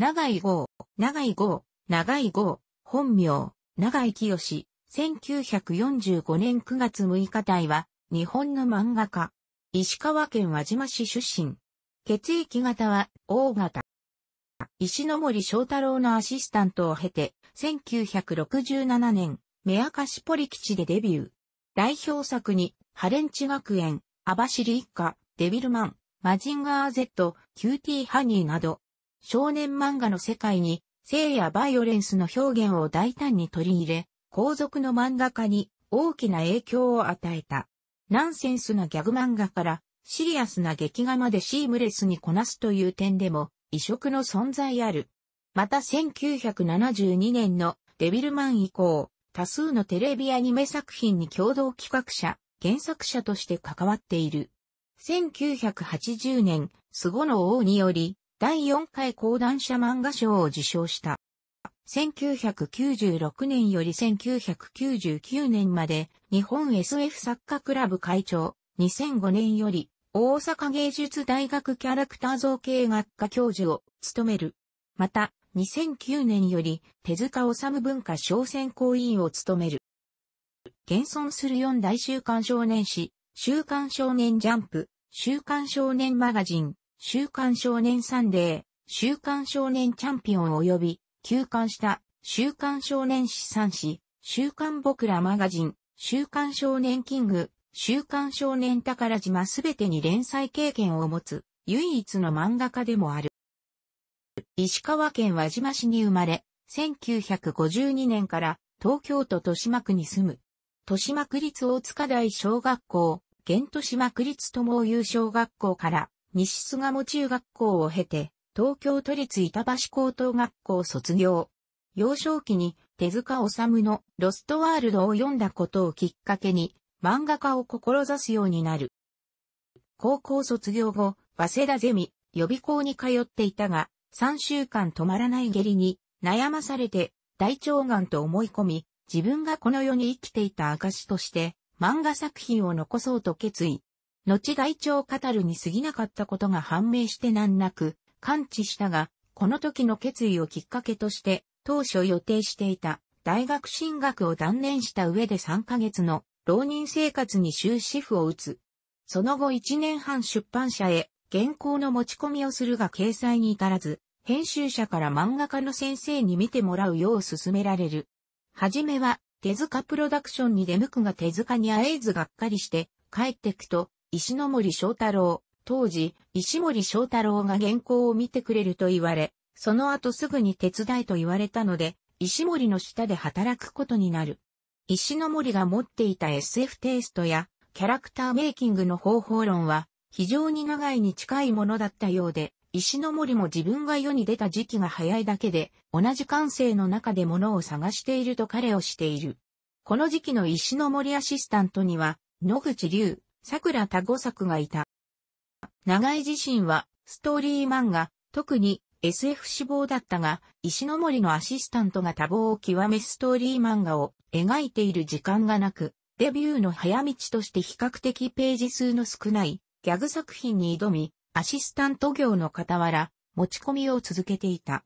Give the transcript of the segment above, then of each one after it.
長井豪、長井豪、長井豪、本名、長井清、1945年9月6日台は、日本の漫画家。石川県輪島市出身。血液型は、O 型。石森章太郎のアシスタントを経て、1967年、目明かしポリ吉でデビュー。代表作に、ハレンチ学園、網走一家、デビルマン、マジンガー Z、キューティーハニーなど、少年漫画の世界に性やバイオレンスの表現を大胆に取り入れ、後続の漫画家に大きな影響を与えた。ナンセンスなギャグ漫画からシリアスな劇画までシームレスにこなすという点でも異色の存在ある。また1972年のデビルマン以降、多数のテレビアニメ作品に共同企画者、原作者として関わっている。1980年、スゴの王により、第4回講談社漫画賞を受賞した。1996年より1999年まで日本 SF 作家クラブ会長、2005年より大阪芸術大学キャラクター造形学科教授を務める。また、2009年より手塚治虫文化小選考委員を務める。現存する4大週刊少年誌、週刊少年ジャンプ、週刊少年マガジン、週刊少年サンデー、週刊少年チャンピオン及び、休刊した週刊少年資産誌、週刊僕らマガジン、週刊少年キング、週刊少年宝島すべてに連載経験を持つ、唯一の漫画家でもある。石川県輪島市に生まれ、1952年から東京都豊島区に住む。豊島区立大塚大小学校、現豊島区立友優小学校から西菅も中学校を経て、東京都立板橋高等学校卒業。幼少期に手塚治虫のロストワールドを読んだことをきっかけに漫画家を志すようになる。高校卒業後、早稲田ゼミ、予備校に通っていたが、3週間止まらない下痢に悩まされて大腸がんと思い込み、自分がこの世に生きていた証として漫画作品を残そうと決意。後大腸カタルに過ぎなかったことが判明して難なく、完治したが、この時の決意をきっかけとして、当初予定していた大学進学を断念した上で3ヶ月の浪人生活に終止符を打つ。その後1年半出版社へ原稿の持ち込みをするが掲載に至らず、編集者から漫画家の先生に見てもらうよう勧められる。はじめは手塚プロダクションに出向くが手塚に会えずがっかりして帰ってくと石森章太郎、当時、石森章太郎が原稿を見てくれると言われ、その後すぐに手伝いと言われたので、石森の下で働くことになる。石森が持っていた SF テイストや、キャラクターメイキングの方法論は、非常に長いに近いものだったようで、石森も自分が世に出た時期が早いだけで、同じ感性の中で物を探していると彼をしている。この時期の石森アシスタントには、野口龍、桜田五作がいた。長井自身は、ストーリー漫画、特に SF 志望だったが、石森のアシスタントが多忙を極めストーリー漫画を描いている時間がなく、デビューの早道として比較的ページ数の少ないギャグ作品に挑み、アシスタント業の傍ら、持ち込みを続けていた。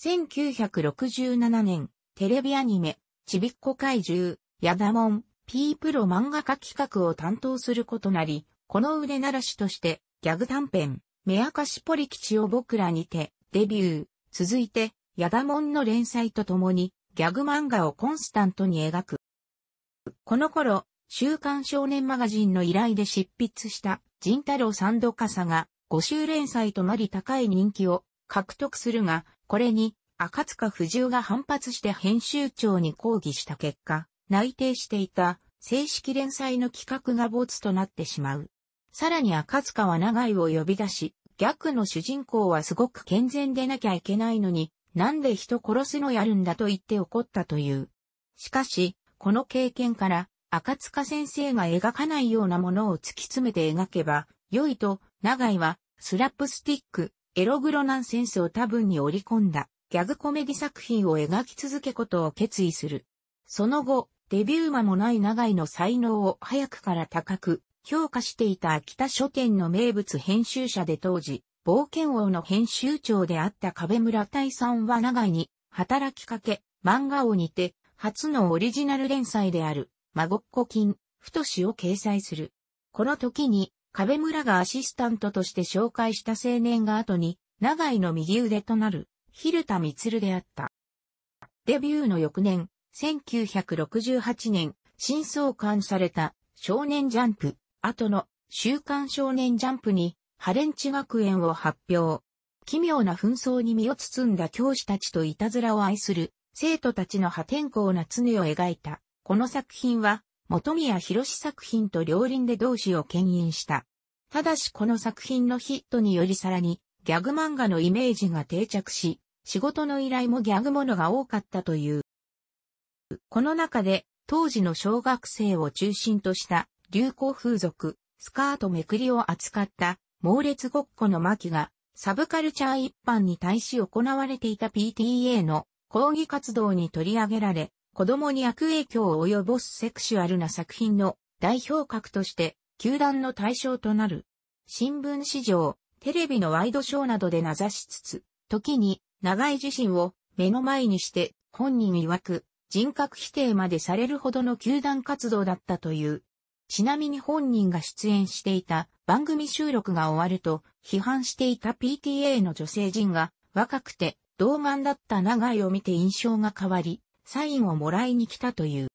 1967年、テレビアニメ、ちびっこ怪獣、ヤダモン、P プロ漫画家企画を担当することなり、この腕ならしとして、ギャグ短編、目明かしポリ吉を僕らにて、デビュー。続いて、ヤダモンの連載とともに、ギャグ漫画をコンスタントに描く。この頃、週刊少年マガジンの依頼で執筆した仁太郎ドカサが5週連載となり高い人気を獲得するが、これに赤塚不二夫が反発して編集長に抗議した結果、内定していた正式連載の企画が没となってしまう。さらに赤塚は長井を呼び出し、逆の主人公はすごく健全でなきゃいけないのに、なんで人殺すのやるんだと言って怒ったという。しかし、この経験から、赤塚先生が描かないようなものを突き詰めて描けば、良いと、長井は、スラップスティック、エログロナンセンスを多分に織り込んだ、ギャグコメディ作品を描き続けことを決意する。その後、デビュー間もない長井の才能を早くから高く評価していた秋田書店の名物編集者で当時、冒険王の編集長であった壁村大さんは長井に働きかけ、漫画王にて初のオリジナル連載である、孫っ子金、太しを掲載する。この時に、壁村がアシスタントとして紹介した青年が後に、長井の右腕となる、蛭田光であった。デビューの翌年、1968年、新創刊された少年ジャンプ、後の週刊少年ジャンプにハレンチ学園を発表。奇妙な紛争に身を包んだ教師たちといたずらを愛する生徒たちの破天荒な常を描いた。この作品は、元宮博作品と両輪で同志を牽引した。ただしこの作品のヒットによりさらに、ギャグ漫画のイメージが定着し、仕事の依頼もギャグものが多かったという。この中で、当時の小学生を中心とした流行風俗、スカートめくりを扱った猛烈ごっこの巻が、サブカルチャー一般に対し行われていた PTA の抗議活動に取り上げられ、子供に悪影響を及ぼすセクシュアルな作品の代表格として、球団の対象となる。新聞市場、テレビのワイドショーなどで名指しつつ、時に、長い自身を目の前にして、本人曰く、人格否定までされるほどの球団活動だったという。ちなみに本人が出演していた番組収録が終わると批判していた PTA の女性陣が若くて童顔だった長井を見て印象が変わり、サインをもらいに来たという。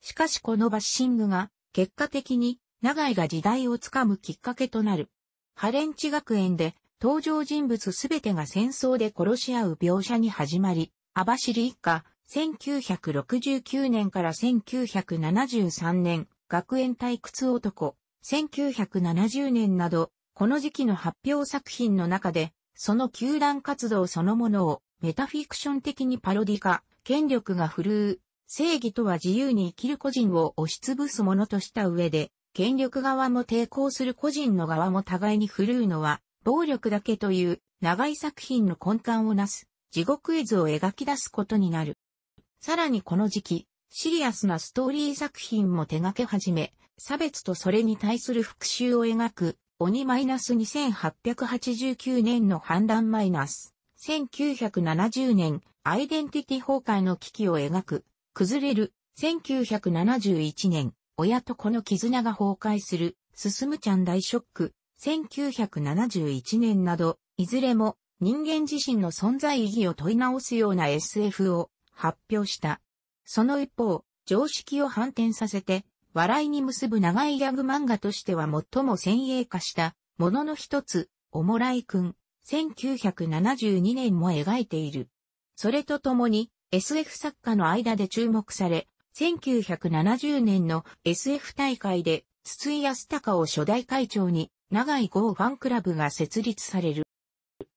しかしこのバッシングが結果的に長井が時代をつかむきっかけとなる。ハレンチ学園で登場人物すべてが戦争で殺し合う描写に始まり、網走一家、1969年から1973年、学園退屈男、1970年など、この時期の発表作品の中で、その球団活動そのものをメタフィクション的にパロディ化、権力が振るう、正義とは自由に生きる個人を押しつぶすものとした上で、権力側も抵抗する個人の側も互いに振るうのは、暴力だけという長い作品の根幹をなす、地獄絵図を描き出すことになる。さらにこの時期、シリアスなストーリー作品も手掛け始め、差別とそれに対する復讐を描く、鬼マイナス2889年の反乱マイナス、1970年、アイデンティティ崩壊の危機を描く、崩れる、1971年、親と子の絆が崩壊する、進むちゃん大ショック、1971年など、いずれも人間自身の存在意義を問い直すような SF を発表した。その一方、常識を反転させて、笑いに結ぶ長いギャグ漫画としては最も先鋭化したものの一つ、おもらいくん、1972年も描いている。それとともに SF 作家の間で注目され、1970年の SF 大会で筒井康隆を初代会長に長井豪ファンクラブが設立される。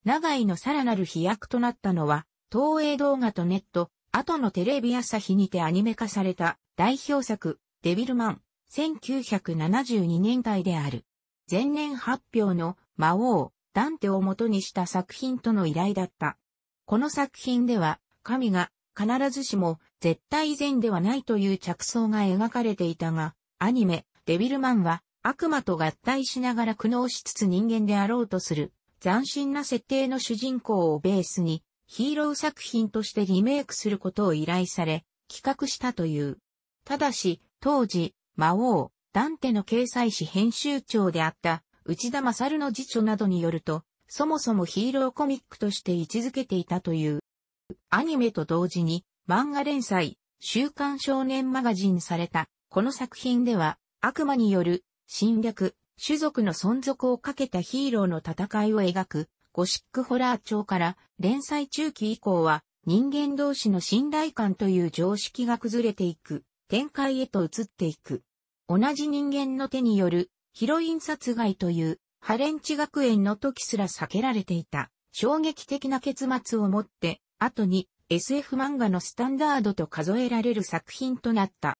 長井のさらなる飛躍となったのは、東映動画とネット、後のテレビ朝日にてアニメ化された代表作、デビルマン、1972年代である。前年発表の魔王、ダンテを元にした作品との依頼だった。この作品では、神が必ずしも絶対以前ではないという着想が描かれていたが、アニメ、デビルマンは悪魔と合体しながら苦悩しつつ人間であろうとする斬新な設定の主人公をベースにヒーロー作品としてリメイクすることを依頼され、企画したという。ただし、当時、魔王、ダンテの掲載誌編集長であった内田勝の辞書などによると、そもそもヒーローコミックとして位置づけていたという。アニメと同時に漫画連載、週刊少年マガジンされた、この作品では悪魔による侵略、種族の存続をかけたヒーローの戦いを描くゴシックホラー調から連載中期以降は人間同士の信頼感という常識が崩れていく展開へと移っていく。同じ人間の手によるヒロイン殺害というハレンチ学園の時すら避けられていた衝撃的な結末をもって後に SF 漫画のスタンダードと数えられる作品となった。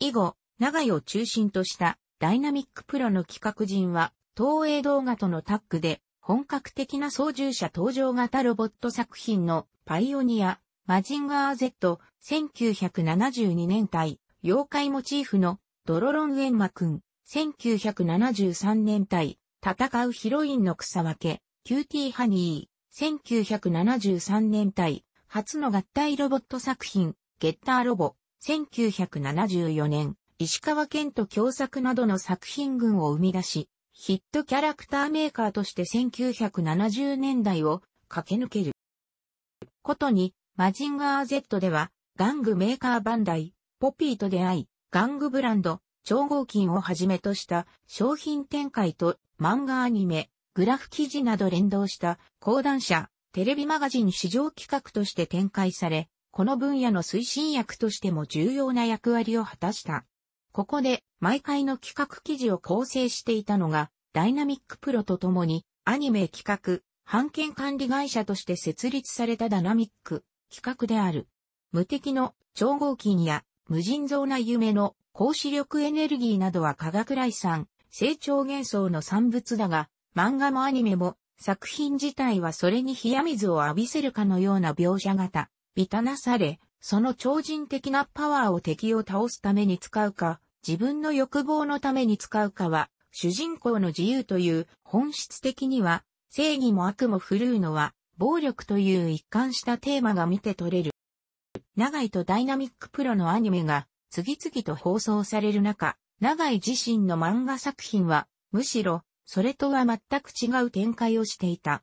以後、長井を中心としたダイナミックプロの企画人は東映動画とのタッグで本格的な操縦者登場型ロボット作品のパイオニア、マジンガー Z、1972年隊、妖怪モチーフのドロロンエンマくん、1973年隊。戦うヒロインの草分け、キューティーハニー、1973年隊。初の合体ロボット作品、ゲッターロボ、1974年、石川県と共作などの作品群を生み出し、ヒットキャラクターメーカーとして1970年代を駆け抜ける。ことに、マジンガー Z では、玩具メーカーバンダイ、ポピーと出会い、玩具ブランド、超合金をはじめとした商品展開と漫画アニメ、グラフ記事など連動した講談社、テレビマガジン市場企画として展開され、この分野の推進役としても重要な役割を果たした。ここで毎回の企画記事を構成していたのが、ダイナミックプロと共に、アニメ企画、版権管理会社として設立されたダイナミック企画である。無敵の超合金や無尽蔵な夢の格子力エネルギーなどは科学来産、成長幻想の産物だが、漫画もアニメも作品自体はそれに冷や水を浴びせるかのような描写型、ビタなされ、その超人的なパワーを敵を倒すために使うか、自分の欲望のために使うかは、主人公の自由という本質的には、正義も悪も振るうのは、暴力という一貫したテーマが見て取れる。長井とダイナミックプロのアニメが次々と放送される中、長井自身の漫画作品は、むしろ、それとは全く違う展開をしていた。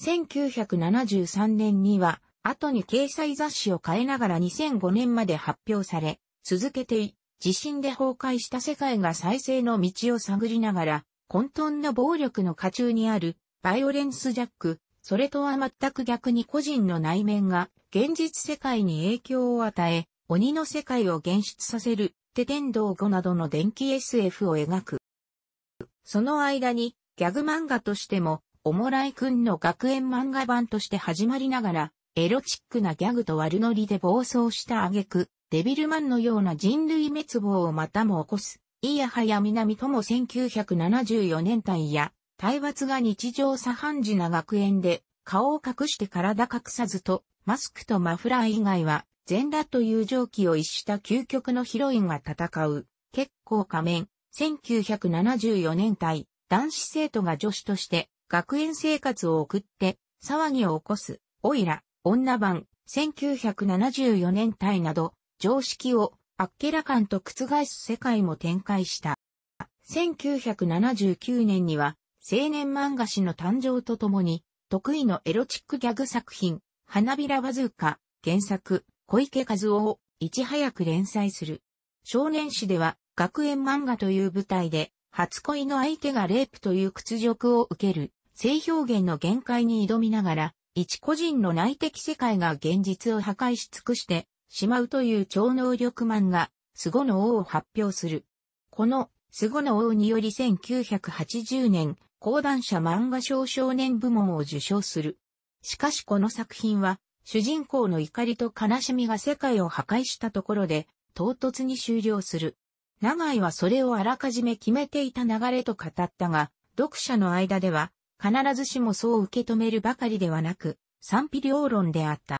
1973年には、後に掲載雑誌を変えながら2005年まで発表され、続けて地震で崩壊した世界が再生の道を探りながら、混沌な暴力の下中にある、バイオレンスジャック、それとは全く逆に個人の内面が、現実世界に影響を与え、鬼の世界を現出させる、テテンドー語などの電気 SF を描く。その間に、ギャグ漫画としても、おもらいくんの学園漫画版として始まりながら、エロチックなギャグと悪ノリで暴走した挙句、デビルマンのような人類滅亡をまたも起こす、いやはや南とも1974年代や、体罰が日常茶飯事な学園で、顔を隠して体隠さずと、マスクとマフラー以外は、全裸という蒸気を逸した究極のヒロインが戦う、結構仮面、1974年代、男子生徒が女子として、学園生活を送って、騒ぎを起こす、オイラ、女版、1974年代など、常識をあっけらかんと覆す世界も展開した。1979年には青年漫画誌の誕生とともに得意のエロチックギャグ作品花びらバズーカ原作小池和夫をいち早く連載する。少年誌では学園漫画という舞台で初恋の相手がレイプという屈辱を受ける性表現の限界に挑みながら一個人の内的世界が現実を破壊し尽くしてしまうという超能力漫画、スゴの王を発表する。この、スゴの王により1980年、講談社漫画賞少年部門を受賞する。しかしこの作品は、主人公の怒りと悲しみが世界を破壊したところで、唐突に終了する。長井はそれをあらかじめ決めていた流れと語ったが、読者の間では、必ずしもそう受け止めるばかりではなく、賛否両論であった。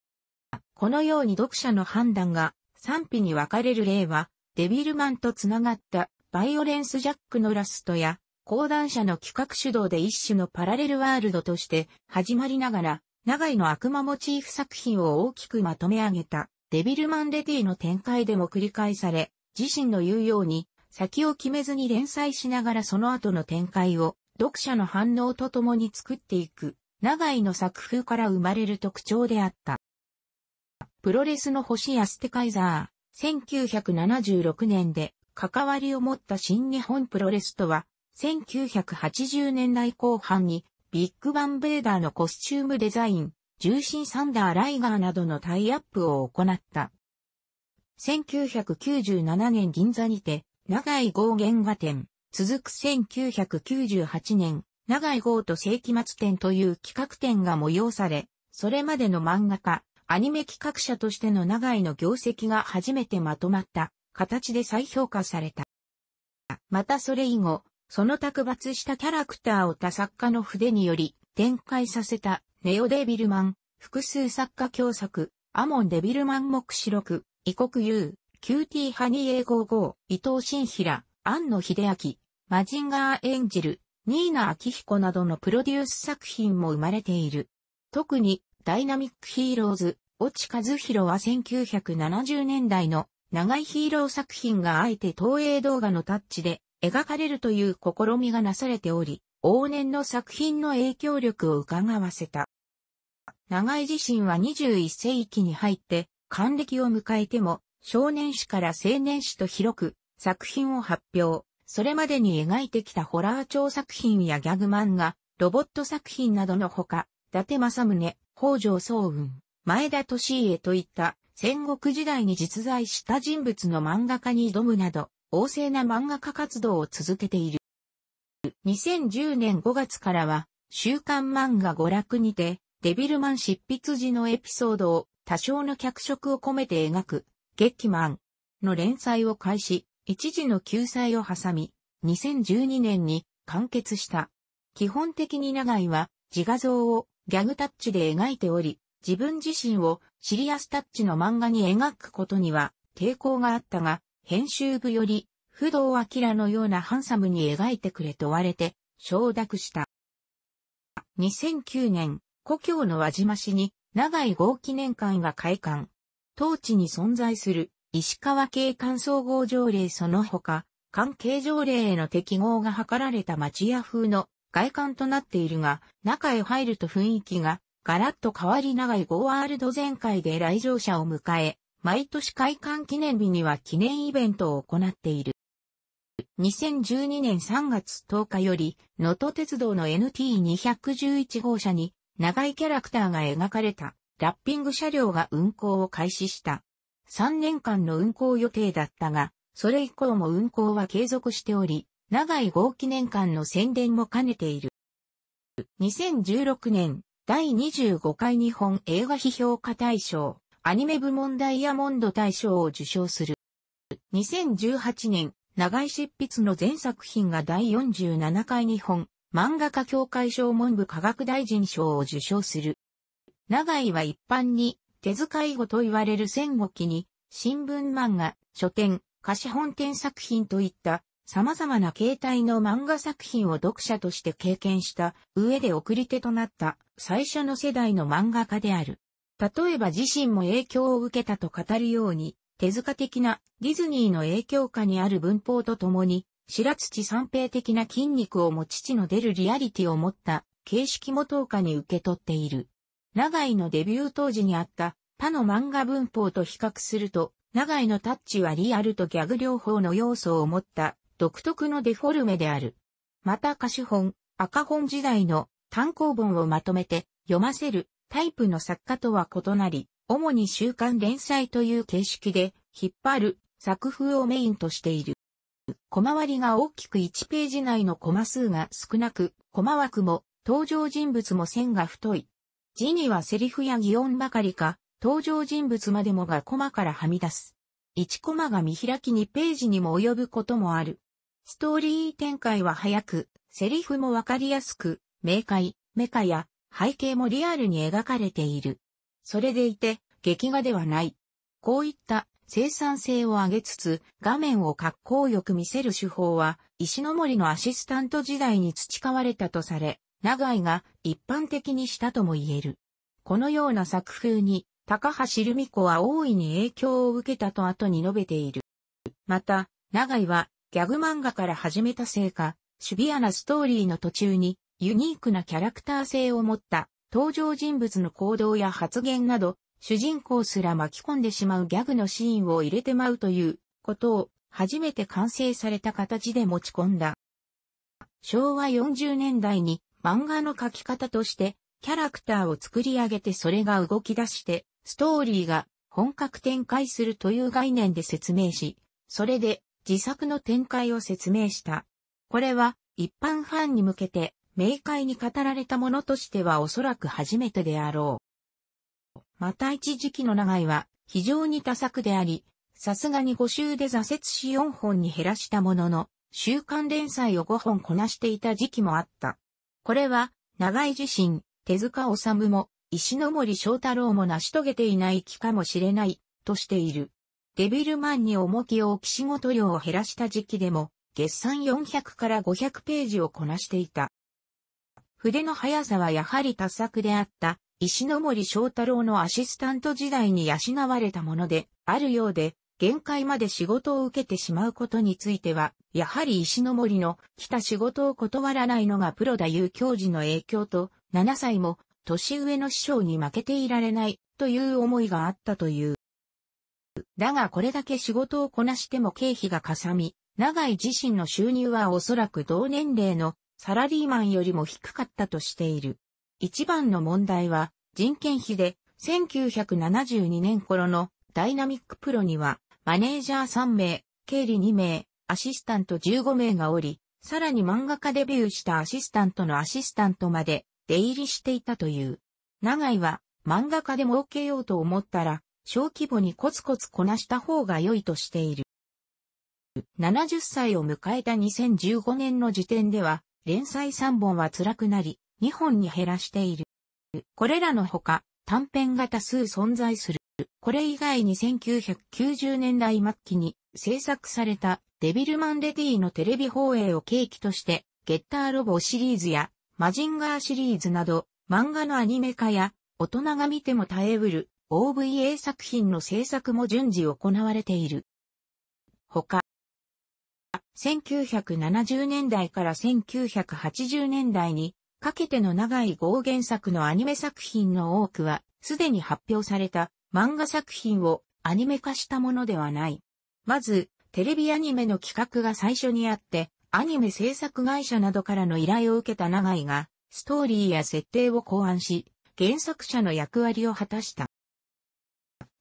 このように読者の判断が賛否に分かれる例は、デビルマンと繋がったバイオレンス・ジャックのラストや、講談社の企画主導で一種のパラレルワールドとして始まりながら、長井の悪魔モチーフ作品を大きくまとめ上げた、デビルマンレディの展開でも繰り返され、自身の言うように、先を決めずに連載しながらその後の展開を、読者の反応とともに作っていく、長井の作風から生まれる特徴であった。プロレスの星ステカイザー、1976年で関わりを持った新日本プロレスとは、1980年代後半にビッグバンベーダーのコスチュームデザイン、重心サンダーライガーなどのタイアップを行った。1997年銀座にて、長井豪原画展、続く1998年、長井豪と世紀末展という企画展が催され、それまでの漫画家、アニメ企画者としての長井の業績が初めてまとまった形で再評価された。またそれ以後、その卓抜したキャラクターを他作家の筆により展開させたネオデビルマン、複数作家共作、アモンデビルマン目視録、異国優、キューティーハニー A55、伊藤新平、庵野秀明、マジンガーエンジル、ニーナ・アキヒコなどのプロデュース作品も生まれている。特に、ダイナミックヒーローズ、落和弘は1970年代の長いヒーロー作品があえて東映動画のタッチで描かれるという試みがなされており、往年の作品の影響力を伺わせた。長井自身は21世紀に入って、還暦を迎えても、少年史から青年史と広く作品を発表。それまでに描いてきたホラー調作品やギャグ漫画、ロボット作品などのほか、達政宗、北条早雲、前田利家といった戦国時代に実在した人物の漫画家に挑むなど、旺盛な漫画家活動を続けている。2010年5月からは、週刊漫画娯楽にて、デビルマン執筆時のエピソードを多少の脚色を込めて描く、劇ンの連載を開始、一時の救済を挟み、2012年に完結した。基本的に長井は自画像をギャグタッチで描いており、自分自身をシリアスタッチの漫画に描くことには抵抗があったが、編集部より、不動明のようなハンサムに描いてくれと言われて、承諾した。2009年、故郷の輪島市に、長い号記念館が開館。当地に存在する、石川景観総合条例その他、関係条例への適合が図られた町屋風の外観となっているが、中へ入ると雰囲気がガラッと変わり長いゴーワールド全開で来場者を迎え、毎年開館記念日には記念イベントを行っている。2012年3月10日より、能登鉄道の NT211 号車に、長いキャラクターが描かれた、ラッピング車両が運行を開始した。3年間の運行予定だったが、それ以降も運行は継続しており、長井号記念館の宣伝も兼ねている。2016年、第25回日本映画批評家大賞、アニメ部門ダイヤモンド大賞を受賞する。2018年、長井執筆の全作品が第47回日本漫画家協会賞文部科学大臣賞を受賞する。長井は一般に手遣い語と言われる戦後期に新聞漫画、書店、貸本店作品といった様々な形態の漫画作品を読者として経験した上で送り手となった最初の世代の漫画家である。例えば自身も影響を受けたと語るように、手塚的なディズニーの影響下にある文法とともに、白土三平的な筋肉を持ち地の出るリアリティを持った形式も等下に受け取っている。長井のデビュー当時にあった他の漫画文法と比較すると、長井のタッチはリアルとギャグ療法の要素を持った独特のデフォルメである。また歌手本、赤本時代の単行本をまとめて読ませるタイプの作家とは異なり、主に週刊連載という形式で引っ張る作風をメインとしている。小回りが大きく1ページ内のコマ数が少なく、コマ枠も登場人物も線が太い。字にはセリフや擬音ばかりか、登場人物までもがコマからはみ出す。1コマが見開き2ページにも及ぶこともある。ストーリー展開は早く、セリフもわかりやすく、明快、メカや背景もリアルに描かれている。それでいて、劇画ではない。こういった生産性を上げつつ、画面を格好よく見せる手法は、石森のアシスタント時代に培われたとされ、長井が一般的にしたとも言える。このような作風に、高橋留美子は大いに影響を受けたと後に述べている。また、長井はギャグ漫画から始めたせいか、シビアなストーリーの途中に、ユニークなキャラクター性を持った登場人物の行動や発言など、主人公すら巻き込んでしまうギャグのシーンを入れてまうということを初めて完成された形で持ち込んだ。昭和40年代に漫画の書き方としてキャラクターを作り上げてそれが動き出してストーリーが本格展開するという概念で説明し、それで自作の展開を説明した。これは一般ファンに向けて明快に語られたものとしてはおそらく初めてであろう。また一時期の長井は非常に多作であり、さすがに5週で挫折し4本に減らしたものの、週刊連載を5本こなしていた時期もあった。これは、長井自身、手塚治虫も、石森章太郎も成し遂げていない気かもしれない、としている。デビルマンに重きを置き仕事量を減らした時期でも、月産400から500ページをこなしていた。筆の速さはやはり多作であった、石森章太郎のアシスタント時代に養われたもので、あるようで、限界まで仕事を受けてしまうことについては、やはり石森の来た仕事を断らないのがプロだいう教授の影響と、7歳も年上の師匠に負けていられないという思いがあったという。だがこれだけ仕事をこなしても経費がかさみ、長井自身の収入はおそらく同年齢のサラリーマンよりも低かったとしている。一番の問題は人件費で1972年頃のダイナミックプロにはマネージャー3名、経理2名、アシスタント15名がおり、さらに漫画家デビューしたアシスタントのアシスタントまで出入りしていたという。長井は漫画家で儲けようと思ったら小規模にコツコツこなした方が良いとしている。70歳を迎えた2015年の時点では、連載3本は辛くなり、2本に減らしている。これらのほか、短編が多数存在する。これ以外に1990年代末期に制作されたデビルマンレディのテレビ放映を契機として、ゲッターロボシリーズやマジンガーシリーズなど漫画のアニメ化や大人が見ても耐えうる OVA 作品の制作も順次行われている。他、1970年代から1980年代にかけての長い合原作のアニメ作品の多くは、すでに発表された漫画作品をアニメ化したものではない。まず、テレビアニメの企画が最初にあって、アニメ制作会社などからの依頼を受けた長井が、ストーリーや設定を考案し、原作者の役割を果たした。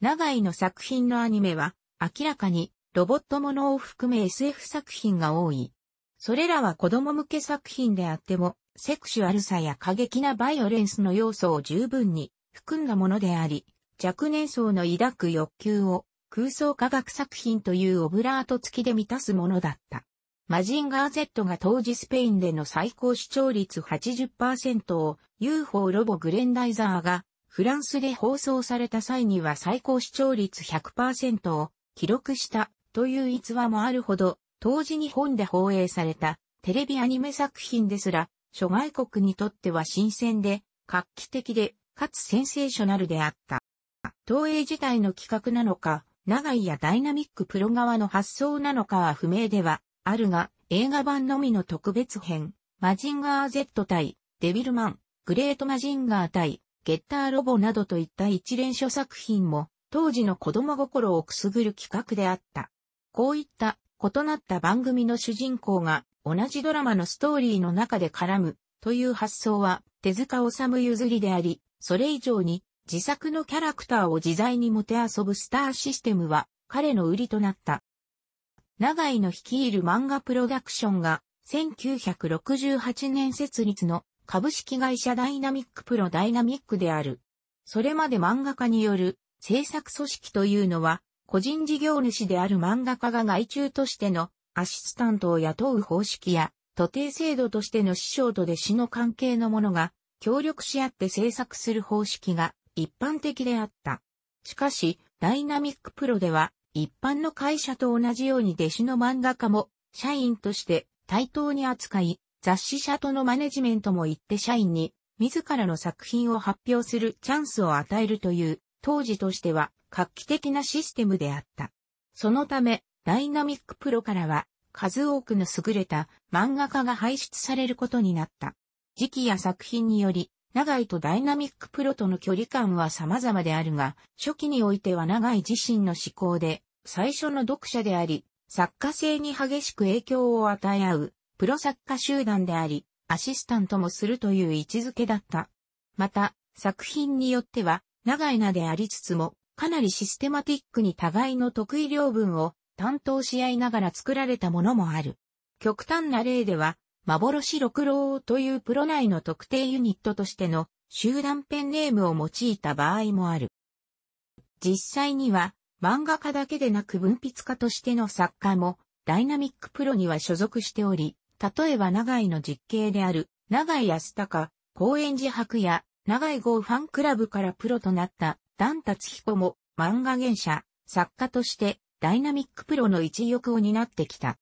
長井の作品のアニメは、明らかにロボットものを含め SF 作品が多い。それらは子供向け作品であっても、セクシュアルさや過激なバイオレンスの要素を十分に含んだものであり、若年層の抱く欲求を空想科学作品というオブラート付きで満たすものだった。マジンガー Z が当時スペインでの最高視聴率80%を UFO ロボグレンダイザーがフランスで放送された際には最高視聴率100%を記録したという逸話もあるほど、当時日本で放映されたテレビアニメ作品ですら、諸外国にとっては新鮮で、画期的で、かつセンセーショナルであった。東映自体の企画なのか、長井やダイナミックプロ側の発想なのかは不明ではあるが、映画版のみの特別編、マジンガー Z 対、デビルマン、グレートマジンガー対、ゲッターロボなどといった一連諸作品も、当時の子供心をくすぐる企画であった。こういった異なった番組の主人公が同じドラマのストーリーの中で絡むという発想は手塚治虫譲りであり、それ以上に自作のキャラクターを自在にもて遊ぶスターシステムは彼の売りとなった。長井の率いる漫画プロダクションが1968年設立の株式会社ダイナミックプロダイナミックである。それまで漫画家による制作組織というのは、個人事業主である漫画家が外注としてのアシスタントを雇う方式や、徒弟制度としての師匠と弟子の関係のものが協力し合って制作する方式が一般的であった。しかし、ダイナミックプロでは一般の会社と同じように弟子の漫画家も社員として対等に扱い、雑誌社とのマネジメントも行って社員に自らの作品を発表するチャンスを与えるという当時としては画期的なシステムであった。そのため、ダイナミックプロからは数多くの優れた漫画家が輩出されることになった。時期や作品により、長井とダイナミックプロとの距離感は様々であるが、初期においては長井自身の思考で、最初の読者であり、作家性に激しく影響を与え合う、プロ作家集団であり、アシスタントもするという位置づけだった。また、作品によっては、長い名でありつつも、かなりシステマティックに互いの得意領分を担当し合いながら作られたものもある。極端な例では、幻六郎というプロ内の特定ユニットとしての集団ペンネームを用いた場合もある。実際には漫画家だけでなく文筆家としての作家もダイナミックプロには所属しており、例えば長井の実刑である、長井康隆、高円寺博や、長井号ファンクラブからプロとなった、段達彦も、漫画原社、作家として、ダイナミックプロの一翼を担ってきた。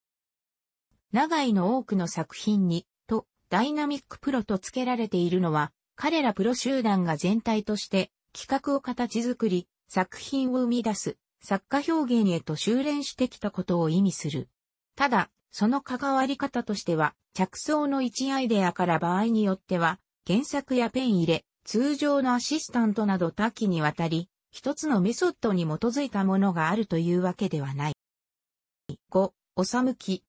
長井の多くの作品に、と、ダイナミックプロと付けられているのは、彼らプロ集団が全体として、企画を形作り、作品を生み出す、作家表現へと修練してきたことを意味する。ただ、その関わり方としては、着想の一アイデアから場合によっては、原作やペン入れ、通常のアシスタントなど多岐にわたり、一つのメソッドに基づいたものがあるというわけではない。5、おさむき、